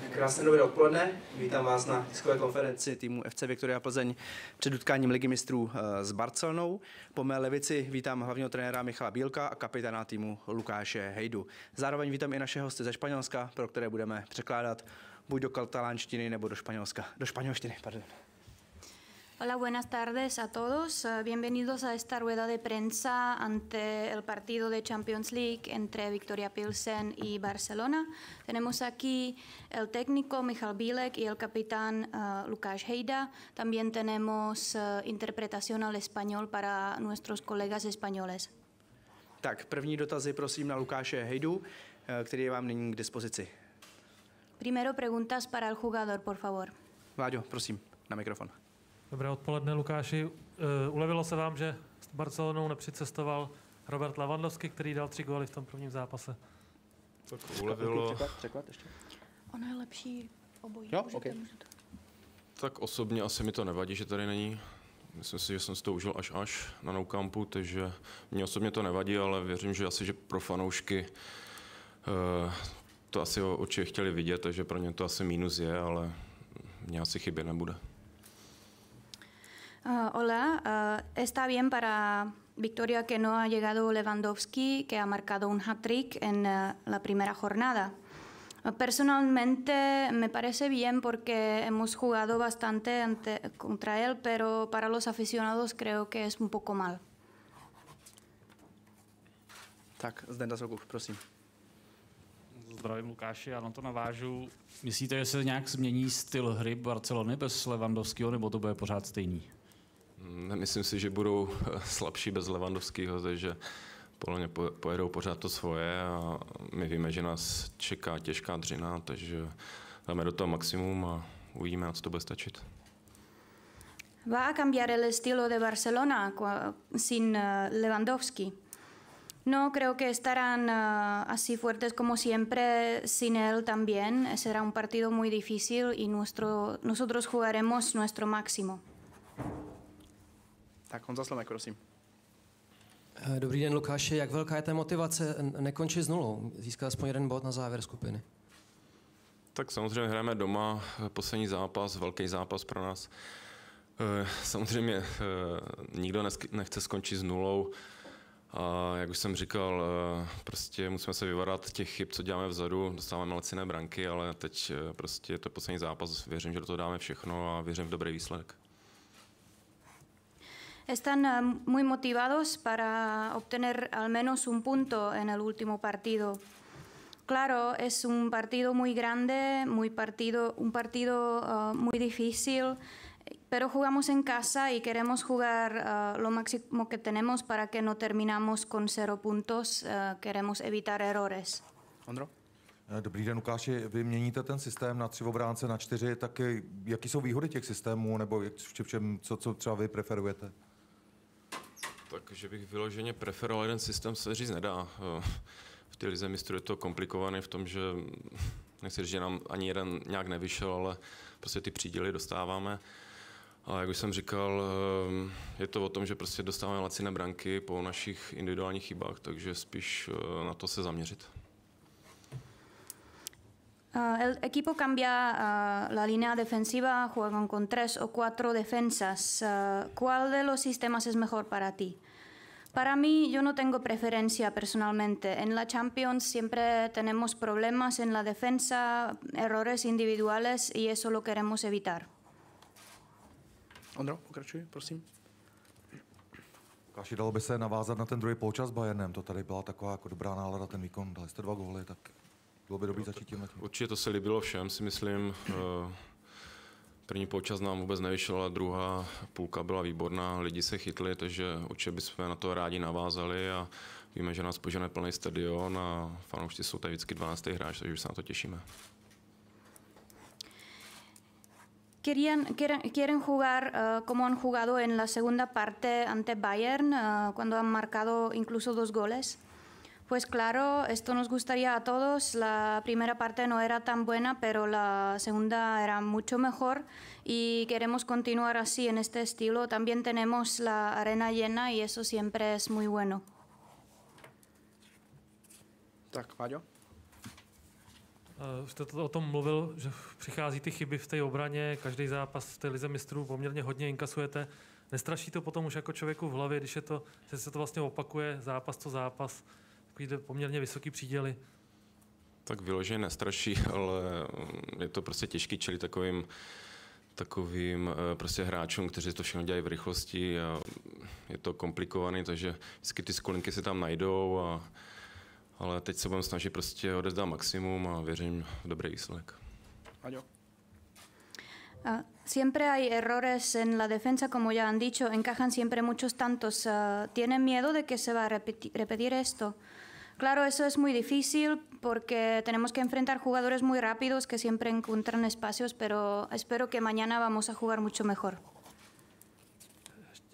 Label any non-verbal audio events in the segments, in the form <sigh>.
Tak krásné dobré odpoledne. Vítám vás na tiskové konferenci týmu FC Viktoria Plzeň před utkáním ligy mistrů eh, s Barcelonou. Po mé levici vítám hlavního trenéra Michala Bílka a kapitána týmu Lukáše Hejdu. Zároveň vítám i naše hosty ze Španělska, pro které budeme překládat buď do katalánštiny nebo do španělska. Do španělštiny, pardon. Hola, buenas tardes a todos. Ah, bienvenidos a esta rueda de prensa ante el partido de Champions League entre Victoria Pilsen y Barcelona. Tenemos aquí el técnico Michal Bilek y el capitán ah, Lukáš Heida. También tenemos ah, interpretación al español para nuestros colegas españoles. Tak, první dotazy prosím na Lukáše eh, který dispozici. Primero preguntas para el jugador, por favor. Váďo, prosím, na micrófono. Dobré odpoledne, Lukáši. Eh, ulevilo se vám, že s Barcelonou nepřicestoval Robert Lavandovský, který dal tři góly v tom prvním zápase? Tak ulevilo. Překlad, překlad ještě. Ono je lepší obojí. Jo, můžete, okay. můžete. Tak osobně asi mi to nevadí, že tady není. Myslím si, že jsem si to užil až až na no campu, takže mě osobně to nevadí, ale věřím, že asi že pro fanoušky eh, to asi určitě chtěli vidět, takže pro ně to asi mínus je, ale mě asi chybě nebude. Ah, hola, ah, está bien para Victoria que no ha llegado Lewandowski, que ha marcado un hat-trick en eh, la primera jornada. Personalmente me parece bien porque hemos jugado bastante contra él, pero para los aficionados creo que es un poco mal. Tak, Zdenda Sokuch, prosím. Zdravím Lukáši, já na to navážu. Myslíte, že se nějak změní styl hry Barcelony bez Levandovského, nebo to bude pořád stejný? Myslím si, že budou eh, slabší bez Levandovského, takže podle mě pojedou pořád to svoje a my víme, že nás čeká těžká dřina, takže dáme do toho maximum a uvidíme, na co to bude stačit. Va a cambiar el estilo de Barcelona sin eh, Lewandowski. No, creo que estarán uh, así fuertes como siempre sin él también. Será un partido muy difícil y nuestro, nosotros jugaremos nuestro máximo. Tak Honza Slemek, prosím. Eh, dobrý den, Lukáši. Jak velká je ta motivace nekončit s nulou? Získat aspoň jeden bod na závěr skupiny. Tak samozřejmě hrajeme doma, eh, poslední zápas, velký zápas pro nás. Eh, samozřejmě nikdo nechce skončit s nulou. A jak už jsem říkal, prostě musíme se vyvarat těch chyb, co děláme vzadu, dostáváme laciné branky, ale teď prostě je to poslední zápas, věřím, že do toho dáme všechno a věřím v dobrý výsledek. están eh, muy motivados para obtener al menos un punto en el último partido. Claro, es un partido muy grande, muy partido, un partido eh, muy difícil, pero jugamos en casa y queremos jugar eh, lo máximo que tenemos para que no terminamos con cero puntos. queremos evitar errores. Andro? Dobrý den, Lukáši. Vy měníte ten systém na tři obránce, na čtyři. Taky jaký jsou výhody těch systémů, nebo jak, v čem, co, co třeba vy preferujete? Takže bych vyloženě preferoval jeden systém, se říct nedá. Eh, v té lize mistrů je to komplikované v tom, že <laughs> nechci říct, že nám ani jeden nějak nevyšel, ale prostě ty příděly dostáváme. A jak už jsem říkal, eh, je to o tom, že prostě dostáváme laciné branky po našich individuálních chybách, takže spíš eh, na to se zaměřit. Ah, el equipo cambia ah, la línea defensiva, juegan con tres o cuatro defensas. Ah, ¿Cuál de los sistemas es mejor para ti? Para mí, yo no tengo preferencia personalmente. En la Champions siempre tenemos problemas en la defensa, errores individuales y eso lo queremos evitar. Ondro, to Bylo by dobrý začít tím. Určitě to se líbilo všem, si myslím. Eh, první počas nám vůbec nevyšel, ale druhá půlka byla výborná, lidi se chytli, takže určitě bychom na to rádi navázali a víme, že nás požene plný stadion a fanoušci jsou tady vždycky 12. hráč, takže už se na to těšíme. Querían, quieren, quieren jugar uh, como han jugado en la segunda parte ante Bayern, uh, cuando han marcado incluso dos goles. Pues claro, esto nos gustaría a todos. La primera parte no era tan buena, pero la segunda era mucho mejor y queremos continuar así en este estilo. También tenemos la arena llena y eso siempre es muy bueno. Tak, Uh, Už jste to, o tom mluvil, že přichází ty chyby v té obraně, každý zápas v té lize mistrů poměrně hodně inkasujete. Nestraší to potom už jako člověku v hlavě, když je to, že se to vlastně opakuje zápas co zápas, takovýhle poměrně vysoký příděly. Tak vyloženě nestraší, <laughs> ale mm, je to prostě těžký čelit takovým takovým eh, prostě hráčům, kteří to všechno dělají v rychlosti a je to komplikovaný, takže vždycky ty skulinky se tam najdou, a, ale teď se budeme snažit prostě odezdat maximum a věřím v dobrý výsledek. Aňo. Uh, siempre hay errores en la defensa, como ya han dicho, encajan siempre muchos tantos. Uh, ¿Tienen miedo de que se va a repetir, repetir esto? Claro, eso es muy difícil porque tenemos que enfrentar jugadores muy rápidos que siempre encuentran espacios, pero espero que mañana vamos a jugar mucho mejor.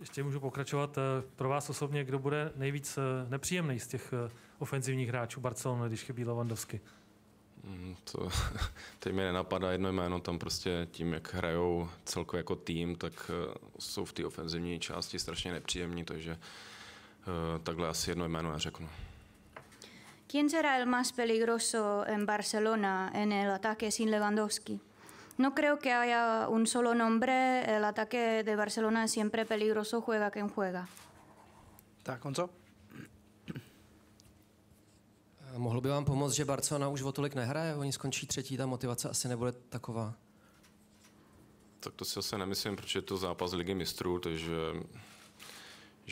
Ještě můžu pokračovat. Eh, pro vás osobně, kdo bude nejvíc eh, nepříjemný z těch eh, ofenzivních hráčů Barcelony, když chybí Lewandowski? Mm, to, <laughs> teď mi nenapadá jedno jméno, tam prostě tím, jak hrajou celkově jako tým, tak jsou v té ofenzivní části strašně nepříjemní, takže takhle asi jedno jméno neřeknu. ¿Quién será el más peligroso en Barcelona en el ataque sin Lewandowski? No creo que haya un solo nombre. El ataque de Barcelona es siempre peligroso, juega quien juega. Tak, Honzo? Eh, Mohlo by vám pomoct, že Barcelona už o tolik nehraje? Oni skončí třetí, ta motivace asi nebude taková. Tak to si asi nemyslím, protože je to zápas Ligy mistrů, takže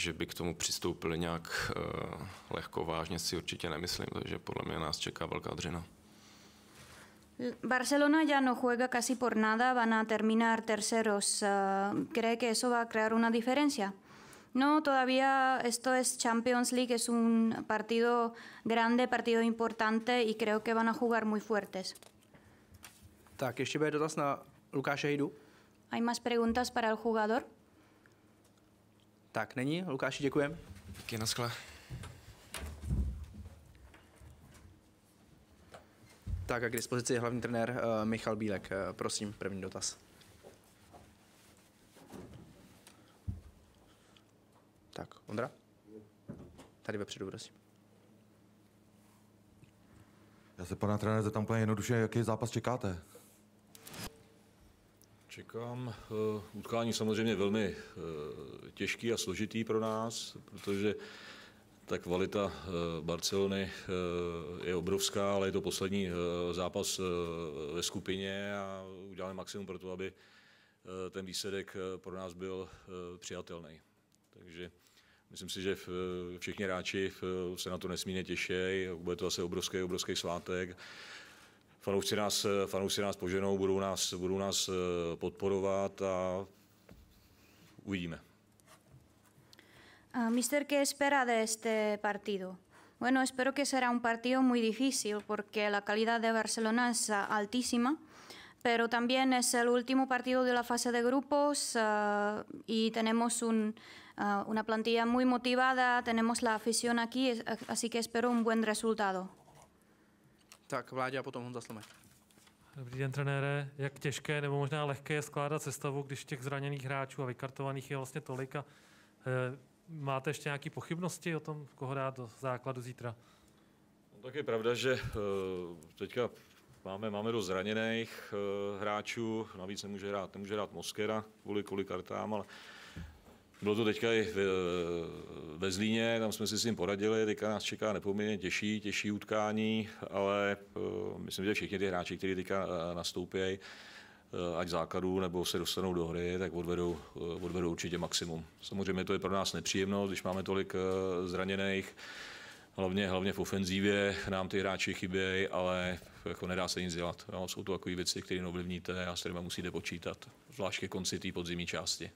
že by k tomu přistoupili nějak eh, lehko vážně, si určitě nemyslím, takže podle mě nás čeká velká dřina. Barcelona ya no juega casi por nada, van a terminar terceros. Eh, ¿Cree que eso va a crear una diferencia? No, todavía esto es Champions League, es un partido grande, partido importante y creo que van a jugar muy fuertes. Tak, ještě bude dotaz na Lukáše Hejdu. Hay más preguntas para el jugador? Tak není. Lukáši, děkujem. na naschle. Tak a k dispozici je hlavní trenér eh, Michal Bílek. Eh, prosím, první dotaz. Tak, Ondra? Tady vepředu, prosím. Já se, pana trenér, zeptám úplně jednoduše, jaký zápas čekáte? Čekám eh, utkání samozřejmě velmi eh, těžký a složitý pro nás, protože ta kvalita eh, Barcelony je obrovská, ale je to poslední zápas ve skupině a uděláme maximum pro to, aby ten výsledek pro nás byl přijatelný. Takže myslím si, že všichni hráči se na to nesmírně těší, bude to asi obrovský, obrovský svátek fanoušci nás, Mister, ¿qué espera de este partido? Bueno, espero que será un partido muy difícil porque la calidad de Barcelona es ah, altísima, pero también es el último partido de la fase de grupos ah, y tenemos ah, una plantilla muy motivada, tenemos la afición aquí, así que espero un buen resultado. Tak, Vládě a potom Honza Slomek. Dobrý den, trenére. Jak těžké nebo možná lehké je skládat sestavu, když těch zraněných hráčů a vykartovaných je vlastně tolik a e, máte ještě nějaké pochybnosti o tom, koho dát do základu zítra? No, tak je pravda, že e, teďka máme, máme do zraněných e, hráčů, navíc nemůže hrát, nemůže hrát Moskera kvůli, kvůli kartám, ale bylo to teďka i ve, Zlíně, tam jsme si s ním poradili, teďka nás čeká nepoměrně těžší, těžší utkání, ale eh, myslím, že všichni ty hráči, kteří teďka eh, nastoupějí, eh, ať základů nebo se dostanou do hry, tak odvedou, odvedou určitě maximum. Samozřejmě to je pro nás nepříjemno, když máme tolik zraněných, hlavně, hlavně v ofenzívě nám ty hráči chybějí, ale jako nedá se nic dělat. No, Jsou to takové věci, které neovlivníte a s kterými musíte počítat, zvlášť konci té podzimní části.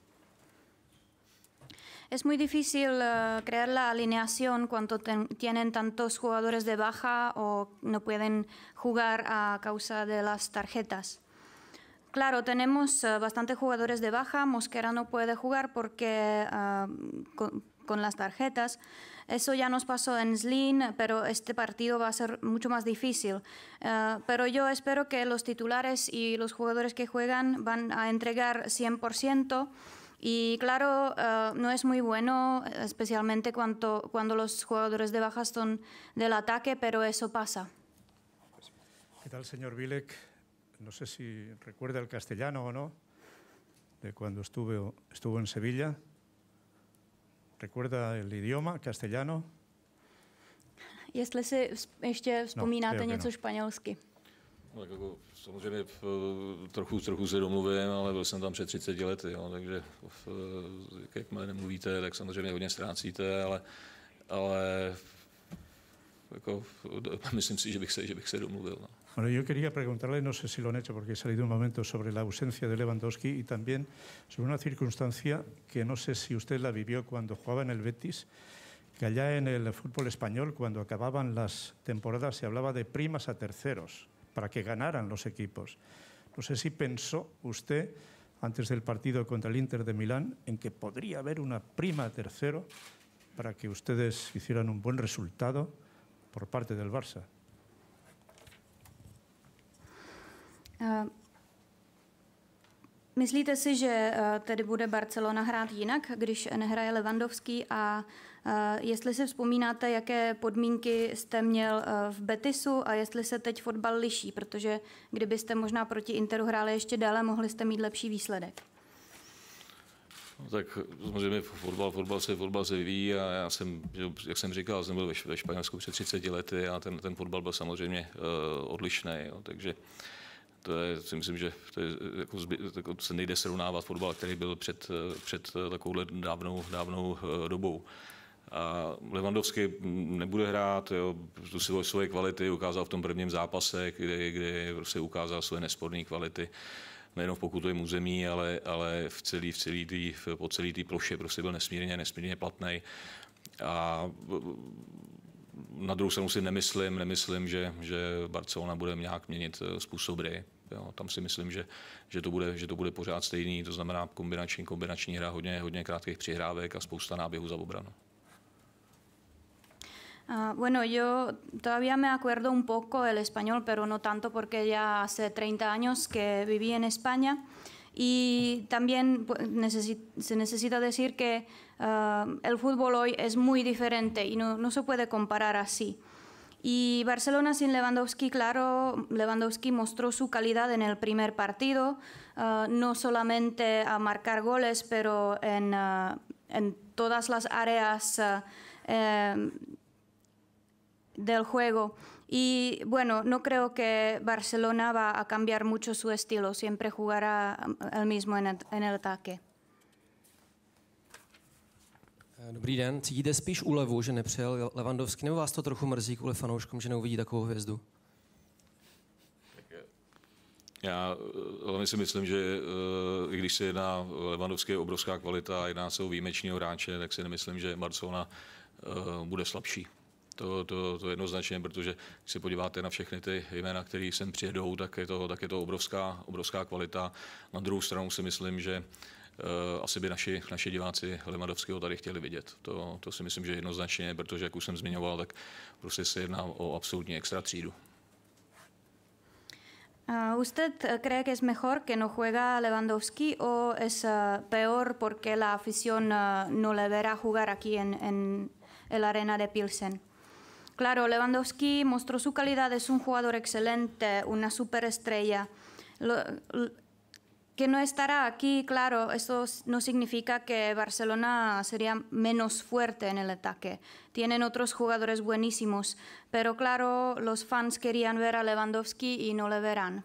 es muy difícil eh, crear la alineación cuando tienen tantos jugadores de baja o no pueden jugar a causa de las tarjetas. Claro, tenemos eh, bastante jugadores de baja. Mosquera no puede jugar porque eh, con, las tarjetas. Eso ya nos pasó en Slin, pero este partido va a ser mucho más difícil. pero yo espero que los titulares y los jugadores que juegan van a entregar 100%. Y claro, eh, no es muy bueno, especialmente cuando, cuando los jugadores de bajas son del ataque, pero eso pasa. ¿Qué tal, señor Vilek? No sé si recuerda el castellano o no, de cuando estuve, estuvo en Sevilla. ¿Recuerda el idioma castellano? si ještě vzpomínáte no, bueno, yo quería preguntarle, no sé si lo han hecho porque he salido un momento, sobre la ausencia de Lewandowski y también sobre una circunstancia que no sé si usted la vivió cuando jugaba en el Betis, que allá en el fútbol español, cuando acababan las temporadas, se hablaba de primas a terceros para que ganaran los equipos. No sé si pensó usted, antes del partido contra el Inter de Milán, en que podría haber una prima tercero para que ustedes hicieran un buen resultado por parte del Barça. Ah, Myslíte si, že eh, tedy bude Barcelona hrát jinak, když nehraje Levandovský a eh, jestli si vzpomínáte, jaké podmínky jste měl eh, v Betisu a jestli se teď fotbal liší, protože kdybyste možná proti Interu hráli ještě déle, mohli jste mít lepší výsledek. No, tak samozřejmě fotbal, fotbal se, fotbal se vyvíjí a já jsem, jak jsem říkal, jsem byl ve Španělsku před 30 lety a ten, ten fotbal byl samozřejmě uh, odlišný, jo, takže uh, to je, si myslím, že to, je, jako, jako se nejde srovnávat fotbal, který byl před, před takovouhle dávnou, dávnou eh, dobou. A Levandovský nebude hrát, jo, tu si svoje kvality ukázal v tom prvním zápase, kdy, kdy se prostě ukázal své nesporné kvality nejen v pokutovém území, ale, ale v celý, v celý tý, v, po celé té ploše prostě byl nesmírně, nesmírně platný. A na druhou stranu si nemyslím, nemyslím, že, že Barcelona bude nějak měnit eh, způsob hry. Jo, tam si myslím, že, že, to bude, že to bude pořád stejný, to znamená kombinační, kombinační hra, hodně, hodně krátkých přihrávek a spousta náběhů za obranu. Uh, bueno, yo todavía me acuerdo un poco del español, pero no tanto porque ya hace 30 años que viví en España. Y también pues, necesit se necesita decir que uh, el fútbol hoy es muy diferente y no, no se puede comparar así. Y Barcelona sin Lewandowski, claro, Lewandowski mostró su calidad en el primer partido, ah, no solamente a marcar goles, pero en, ah, todas las áreas ah, em, del juego. Y bueno, no creo que Barcelona va a cambiar mucho su estilo, siempre jugará el mismo en el ataque. Dobrý den. Cítíte spíš úlevu, že nepřijel Levandovský, nebo vás to trochu mrzí kvůli fanouškům, že neuvidí takovou hvězdu? Já eh, hlavně si myslím, že eh, i když se jedná Levandovský je obrovská kvalita a jedná se o výjimečního hráče, tak si nemyslím, že Barcelona eh, bude slabší. To, to, to jednoznačně, protože když se podíváte na všechny ty jména, které sem přijedou, tak je to, tak je to obrovská, obrovská kvalita. Na druhou stranu si myslím, že Eh, asi by naši, naši diváci Levandovského tady chtěli vidět. To, to si myslím, že jednoznačně, protože jak už jsem zmiňoval, tak prostě se jedná o absolutní extra třídu. Uh, ¿Usted cree que es mejor que no juega Lewandowski o es uh, peor porque la afición uh, no le verá jugar aquí en, en el arena de Pilsen? Claro, Lewandowski mostró su calidad, es un jugador excelente, una superestrella. Lo, que no estará aquí, claro, eso no significa que Barcelona sería menos fuerte en el ataque. Tienen otros jugadores buenísimos, pero claro, los fans querían ver a Lewandowski y no le verán.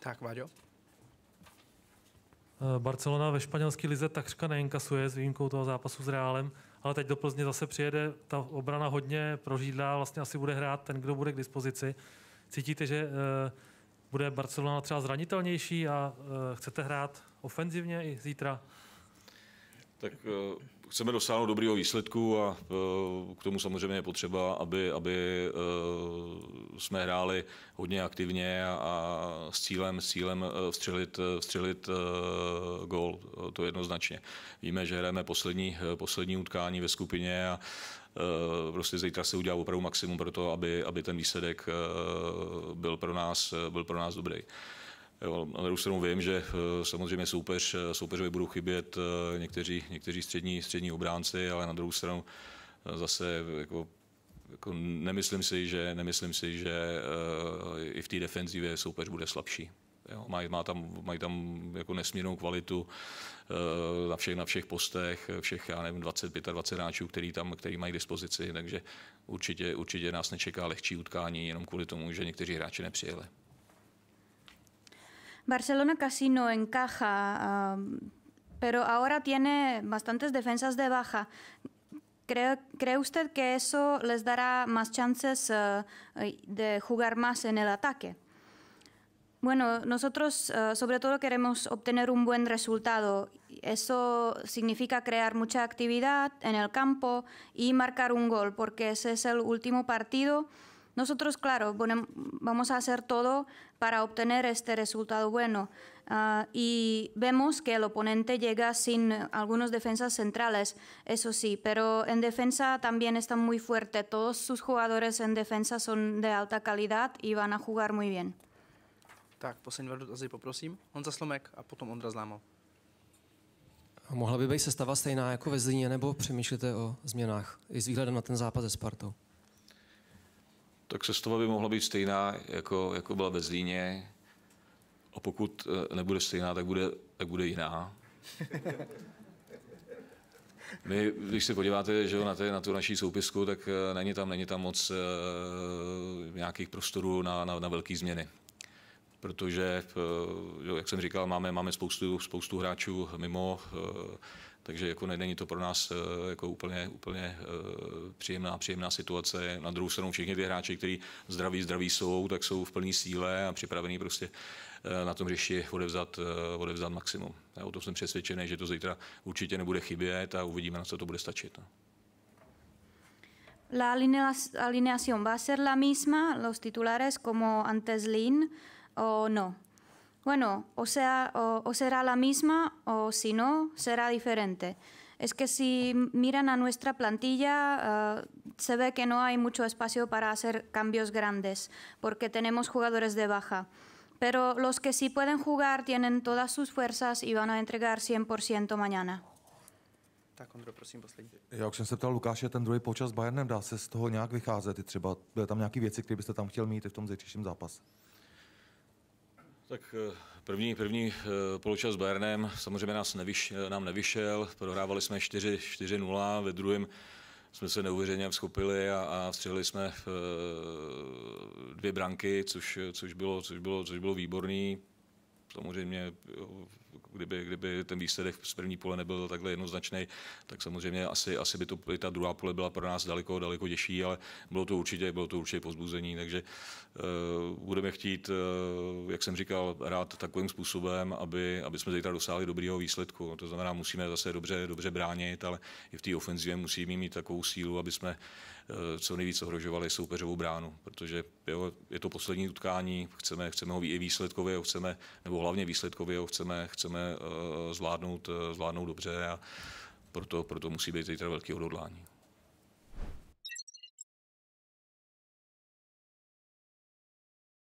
Tak, Váďo. Eh, Barcelona ve španělské lize takřka neinkasuje s výjimkou toho zápasu s Reálem, ale teď do Plzně zase přijede, ta obrana hodně prořídlá, vlastně asi bude hrát ten, kdo bude k dispozici. Cítíte, že uh, bude Barcelona třeba zranitelnější a uh, chcete hrát ofenzivně i zítra? Tak uh, chceme dosáhnout dobrého výsledku a uh, k tomu samozřejmě je potřeba, aby, aby uh, jsme hráli hodně aktivně a, a s cílem, s cílem vstřelit, vstřelit gol. uh, to jednoznačně. Víme, že hrajeme poslední, poslední utkání ve skupině a Eh, prostě zítra si udělá opravdu maximum pro to, aby, aby ten výsledek eh, byl pro nás, eh, byl pro nás dobrý. Jo, na druhou stranu vím, že samozřejmě soupeř, soupeřovi budou chybět někteří, někteří střední, střední obránci, ale na druhou stranu zase jako jako nemyslím si, že, nemyslím si, že i v té defenzivě soupeř bude slabší. Jo. Mají, má tam, mají tam jako nesmírnou kvalitu eh, na všech, na všech postech, všech, já nevím, 25 20 hráčů, který, tam, který mají k dispozici, takže určitě, určitě nás nečeká lehčí utkání jenom kvůli tomu, že někteří hráči nepřijeli. Barcelona Casino encaja, eh, pero ahora tiene bastantes defensas de baja. ¿Cree, ¿Cree usted que eso les dará más chances eh, de jugar más en el ataque? Bueno, nosotros eh, sobre todo queremos obtener un buen resultado. Eso significa crear mucha actividad en el campo y marcar un gol, porque ese es el último partido. Nosotros, claro, vamos a hacer todo para obtener este resultado bueno. Ah, y vemos que el oponente llega sin algunos defensas centrales, eso sí, pero en defensa también está muy fuerte. Todos sus jugadores en defensa son de alta calidad y van a jugar muy bien. Tak, poslední dva dotazy poprosím. Honza Slomek a potom Ondra Zlámo. A mohla by být sestava stejná jako ve Zlíně, nebo přemýšlíte o změnách i s výhledem na ten zápas ze Spartou? Tak sestava by mohla být stejná, jako, jako byla ve Zlíně. A pokud eh, nebude stejná, tak bude, tak bude jiná. <laughs> My, když se podíváte že na, té, na tu naší soupisku, tak eh, není tam, není tam moc e, nějakých prostorů na, na, na velké změny protože, eh, jak jsem říkal, máme, máme spoustu, spoustu hráčů mimo, eh, takže jako není to pro nás eh, jako úplně, úplně příjemná, příjemná situace. Na druhou stranu všichni ty hráči, kteří zdraví, zdraví jsou, tak jsou v plné síle a připravení prostě na tom řeši odevzat, odevzat maximum. Já o tom jsem přesvědčený, že to zítra určitě nebude chybět a uvidíme, na co to bude stačit. No. La alineación va a ser la misma, los titulares como antes Lin, o no. Bueno, o sea, o, será la misma o si no, será diferente. Es que si miran a nuestra plantilla, ah, se ve que no hay mucho espacio para hacer cambios grandes, porque tenemos jugadores de baja. Pero los que sí pueden jugar tienen todas sus fuerzas y van a entregar 100% mañana. Tak, Ondro, prosím, poslední. Eh, Já už jsem ten druhý počas Bayernem, dá se toho nějak vycházet? I třeba tam věci, byste Tak eh, první, první eh, poločas s Bayernem samozřejmě nás nevyš, nám nevyšel, prohrávali jsme 4-0, ve druhém jsme se neuvěřeně vzchopili a, a vstřelili jsme v, eh, dvě branky, což, což, bylo, což, bylo, což bylo výborný. Samozřejmě jo, kdyby, kdyby ten výsledek z první pole nebyl takhle jednoznačný, tak samozřejmě asi, asi by to i ta druhá pole byla pro nás daleko, daleko těžší, ale bylo to určitě, bylo to určitě pozbuzení, takže uh, budeme chtít, uh, jak jsem říkal, rád takovým způsobem, aby, aby jsme zítra dosáhli dobrého výsledku. To znamená, musíme zase dobře, dobře bránit, ale i v té ofenzivě musíme mít takovou sílu, aby jsme uh, co nejvíc ohrožovali soupeřovou bránu, protože jo, je to poslední utkání, chceme, chceme ho i výsledkově, ho chceme, nebo hlavně výsledkově ho chceme, chceme chceme eh, zvládnout, eh, zvládnout dobře a proto, proto musí být zítra velké odhodlání.